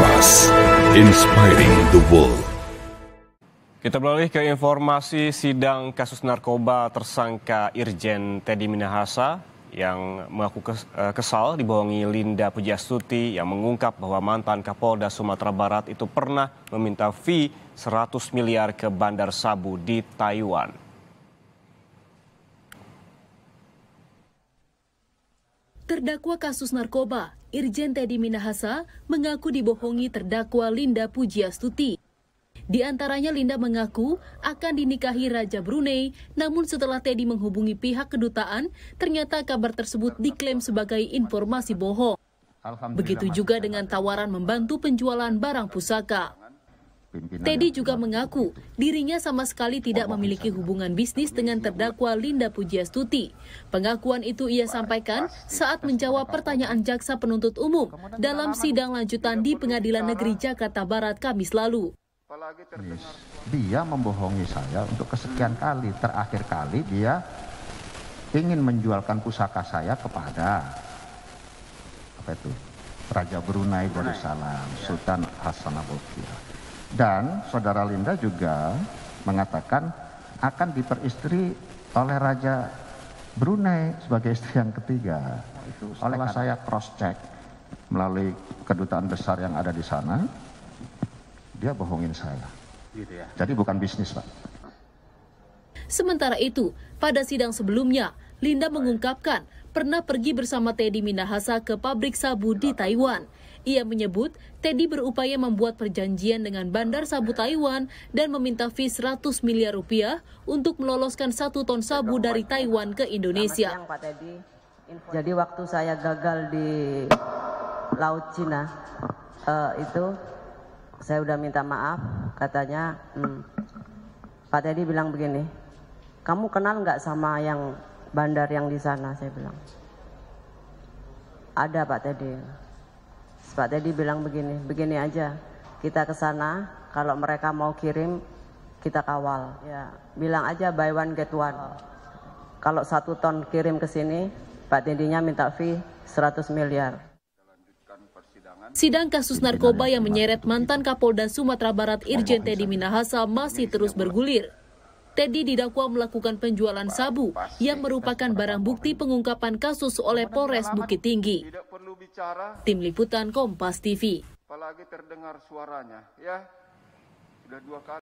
Plus, inspiring the world. Kita beralih ke informasi sidang kasus narkoba tersangka Irjen Teddy Minahasa yang mengaku eh, kesal dibohongi Linda Pujastuti yang mengungkap bahwa mantan Kapolda Sumatera Barat itu pernah meminta fee 100 miliar ke Bandar Sabu di Taiwan. Terdakwa kasus narkoba, Irjen Teddy Minahasa mengaku dibohongi terdakwa Linda Pujiastuti. Di antaranya Linda mengaku akan dinikahi Raja Brunei, namun setelah Teddy menghubungi pihak kedutaan, ternyata kabar tersebut diklaim sebagai informasi bohong. Begitu juga dengan tawaran membantu penjualan barang pusaka. Teddy juga mengaku dirinya sama sekali tidak memiliki hubungan bisnis dengan terdakwa Linda Pujiastuti. Pengakuan itu ia sampaikan saat menjawab pertanyaan jaksa penuntut umum dalam sidang lanjutan di Pengadilan Negeri Jakarta Barat Kamis lalu. Dia membohongi saya untuk kesekian kali, terakhir kali dia ingin menjualkan pusaka saya kepada apa itu Raja Brunei Darussalam, Sultan Hasan dan saudara Linda juga mengatakan akan diperistri oleh Raja Brunei sebagai istri yang ketiga. itu oleh karena saya cross check melalui kedutaan besar yang ada di sana, dia bohongin saya. Gitu ya. Jadi bukan bisnis, Pak. Sementara itu, pada sidang sebelumnya, Linda mengungkapkan pernah pergi bersama Teddy Minahasa ke pabrik sabu di Taiwan. Ia menyebut Teddy berupaya membuat perjanjian dengan bandar sabu Taiwan dan meminta fee 100 miliar rupiah untuk meloloskan satu ton sabu dari Taiwan ke Indonesia. Jadi waktu saya gagal di Laut Cina uh, itu saya udah minta maaf katanya hmm, Pak Teddy bilang begini, kamu kenal nggak sama yang bandar yang di sana saya bilang ada Pak Teddy Pak Teddy bilang begini begini aja kita ke sana kalau mereka mau kirim kita kawal ya bilang aja buy one get one kalau satu ton kirim ke sini Pak Tedi-nya minta fee 100 miliar Sidang kasus narkoba yang menyeret mantan Kapolda Sumatera Barat Irjen Teddy Minahasa masih terus bergulir. Teddy didakwa melakukan penjualan sabu yang merupakan barang bukti pengungkapan kasus oleh Polres Bukit Tinggi. Tim Liputan Kompas TV.